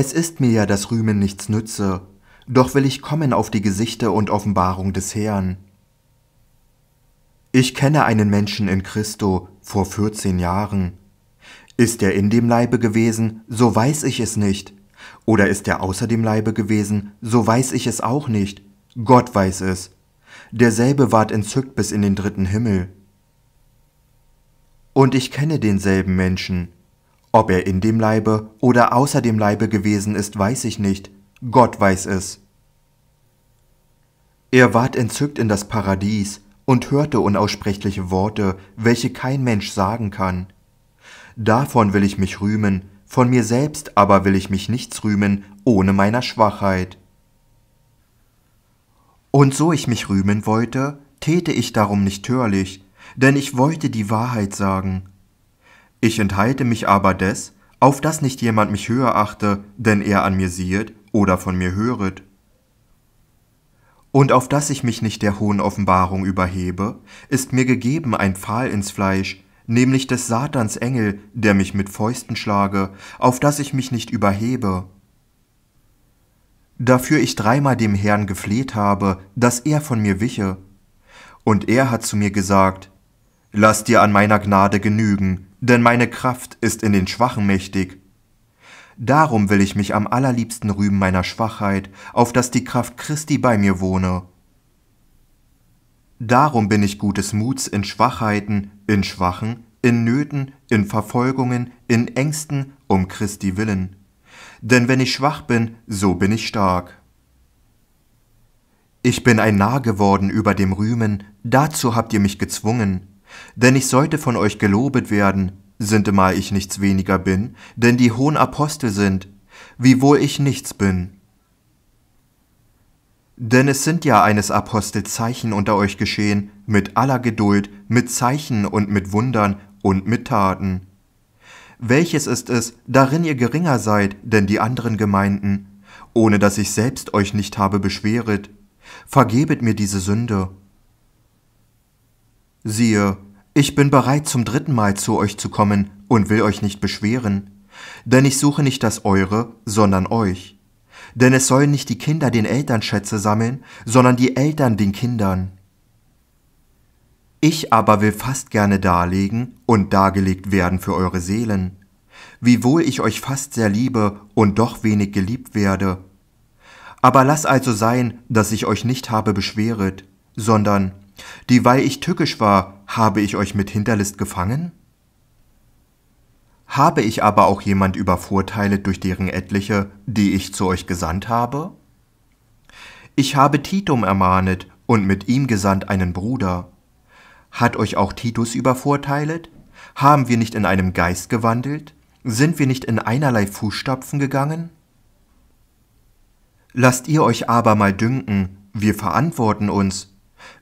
Es ist mir ja, dass Rühmen nichts nütze, doch will ich kommen auf die Gesichter und Offenbarung des Herrn. Ich kenne einen Menschen in Christo vor vierzehn Jahren. Ist er in dem Leibe gewesen, so weiß ich es nicht. Oder ist er außer dem Leibe gewesen, so weiß ich es auch nicht. Gott weiß es. Derselbe ward entzückt bis in den dritten Himmel. Und ich kenne denselben Menschen, ob er in dem Leibe oder außer dem Leibe gewesen ist, weiß ich nicht. Gott weiß es. Er ward entzückt in das Paradies und hörte unaussprechliche Worte, welche kein Mensch sagen kann. Davon will ich mich rühmen, von mir selbst aber will ich mich nichts rühmen, ohne meiner Schwachheit. Und so ich mich rühmen wollte, täte ich darum nicht törlich, denn ich wollte die Wahrheit sagen, ich enthalte mich aber des, auf dass nicht jemand mich höher achte, denn er an mir siehet oder von mir höret. Und auf dass ich mich nicht der hohen Offenbarung überhebe, ist mir gegeben ein Pfahl ins Fleisch, nämlich des Satans Engel, der mich mit Fäusten schlage, auf dass ich mich nicht überhebe. Dafür ich dreimal dem Herrn gefleht habe, dass er von mir wiche. Und er hat zu mir gesagt, Lass dir an meiner Gnade genügen, denn meine Kraft ist in den Schwachen mächtig. Darum will ich mich am allerliebsten rühmen meiner Schwachheit, auf dass die Kraft Christi bei mir wohne. Darum bin ich gutes Muts in Schwachheiten, in Schwachen, in Nöten, in Verfolgungen, in Ängsten, um Christi willen. Denn wenn ich schwach bin, so bin ich stark. Ich bin ein Narr geworden über dem Rühmen, dazu habt ihr mich gezwungen. Denn ich sollte von euch gelobet werden, sintemal ich nichts weniger bin, denn die hohen Apostel sind, wiewohl ich nichts bin. Denn es sind ja eines Apostels Zeichen unter euch geschehen, mit aller Geduld, mit Zeichen und mit Wundern und mit Taten. Welches ist es, darin ihr geringer seid, denn die anderen Gemeinden, ohne dass ich selbst euch nicht habe beschweret? Vergebet mir diese Sünde. Siehe, ich bin bereit zum dritten Mal zu euch zu kommen und will euch nicht beschweren, denn ich suche nicht das Eure, sondern euch. Denn es sollen nicht die Kinder den Eltern Schätze sammeln, sondern die Eltern den Kindern. Ich aber will fast gerne darlegen und dargelegt werden für eure Seelen, wiewohl ich euch fast sehr liebe und doch wenig geliebt werde. Aber lass also sein, dass ich euch nicht habe beschweret, sondern dieweil ich tückisch war, habe ich euch mit Hinterlist gefangen? Habe ich aber auch jemand übervorteilet durch deren etliche, die ich zu euch gesandt habe? Ich habe Titum ermahnet und mit ihm gesandt einen Bruder. Hat euch auch Titus übervorteilet? Haben wir nicht in einem Geist gewandelt? Sind wir nicht in einerlei Fußstapfen gegangen? Lasst ihr euch aber mal dünken, wir verantworten uns,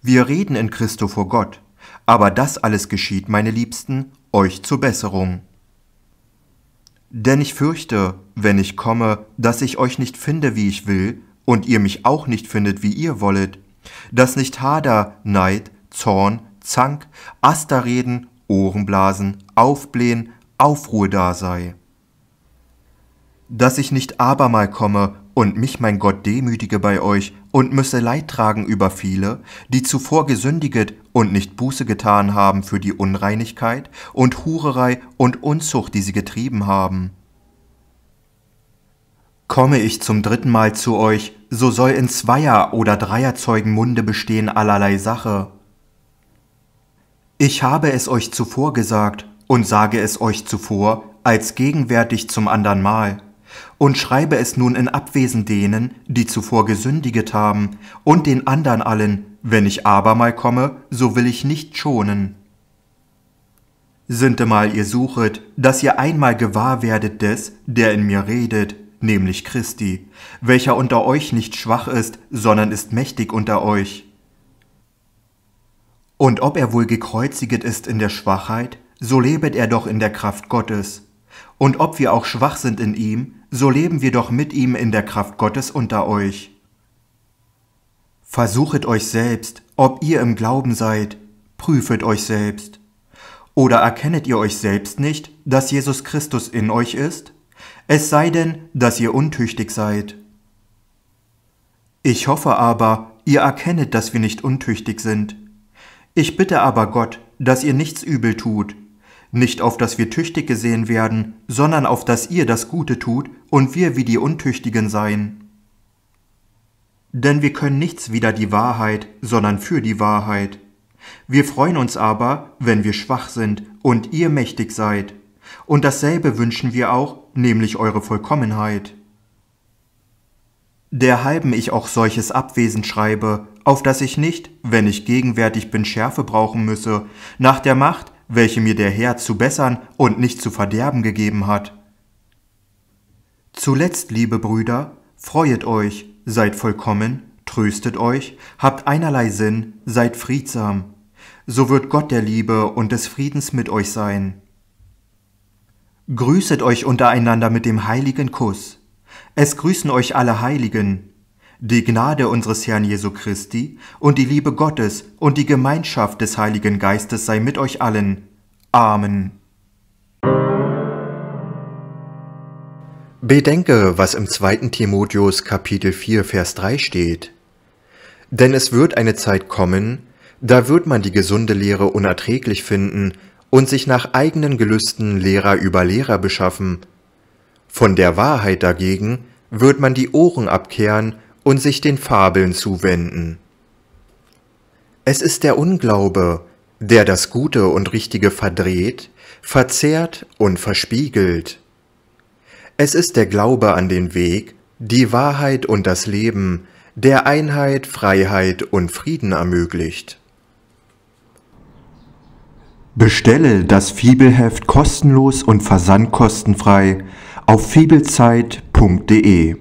wir reden in Christo vor Gott, aber das alles geschieht, meine Liebsten, euch zur Besserung. Denn ich fürchte, wenn ich komme, dass ich euch nicht finde, wie ich will, und ihr mich auch nicht findet, wie ihr wollet, dass nicht Hader, Neid, Zorn, Zank, Asterreden, Ohrenblasen, Aufblähen, Aufruhe da sei. Dass ich nicht abermal komme und mich mein Gott demütige bei euch und müsse Leid tragen über viele, die zuvor gesündiget und nicht Buße getan haben für die Unreinigkeit und Hurerei und Unzucht, die sie getrieben haben. Komme ich zum dritten Mal zu euch, so soll in Zweier oder Dreier Zeugen Munde bestehen allerlei Sache. Ich habe es euch zuvor gesagt und sage es euch zuvor als gegenwärtig zum andern Mal und schreibe es nun in Abwesen denen, die zuvor gesündiget haben, und den andern allen, wenn ich abermal komme, so will ich nicht schonen. Sintemal ihr suchet, dass ihr einmal gewahr werdet des, der in mir redet, nämlich Christi, welcher unter euch nicht schwach ist, sondern ist mächtig unter euch. Und ob er wohl gekreuziget ist in der Schwachheit, so lebet er doch in der Kraft Gottes, und ob wir auch schwach sind in ihm, so leben wir doch mit ihm in der Kraft Gottes unter euch. Versuchet euch selbst, ob ihr im Glauben seid, prüfet euch selbst. Oder erkennet ihr euch selbst nicht, dass Jesus Christus in euch ist? Es sei denn, dass ihr untüchtig seid. Ich hoffe aber, ihr erkennet, dass wir nicht untüchtig sind. Ich bitte aber Gott, dass ihr nichts übel tut, nicht auf dass wir tüchtig gesehen werden, sondern auf dass ihr das Gute tut und wir wie die Untüchtigen seien. Denn wir können nichts wider die Wahrheit, sondern für die Wahrheit. Wir freuen uns aber, wenn wir schwach sind und ihr mächtig seid. Und dasselbe wünschen wir auch, nämlich eure Vollkommenheit. Derhalben ich auch solches Abwesen schreibe, auf das ich nicht, wenn ich gegenwärtig bin, Schärfe brauchen müsse, nach der Macht, welche mir der Herr zu bessern und nicht zu verderben gegeben hat. Zuletzt, liebe Brüder, freuet euch, seid vollkommen, tröstet euch, habt einerlei Sinn, seid friedsam. So wird Gott der Liebe und des Friedens mit euch sein. Grüßet euch untereinander mit dem heiligen Kuss. Es grüßen euch alle Heiligen. Die Gnade unseres Herrn Jesu Christi und die Liebe Gottes und die Gemeinschaft des Heiligen Geistes sei mit euch allen. Amen. Bedenke, was im 2. Timotheus Kapitel 4, Vers 3 steht. Denn es wird eine Zeit kommen, da wird man die gesunde Lehre unerträglich finden und sich nach eigenen Gelüsten Lehrer über Lehrer beschaffen. Von der Wahrheit dagegen wird man die Ohren abkehren und sich den Fabeln zuwenden. Es ist der Unglaube, der das Gute und Richtige verdreht, verzehrt und verspiegelt. Es ist der Glaube an den Weg, die Wahrheit und das Leben, der Einheit, Freiheit und Frieden ermöglicht. Bestelle das Fibelheft kostenlos und versandkostenfrei auf fibelzeit.de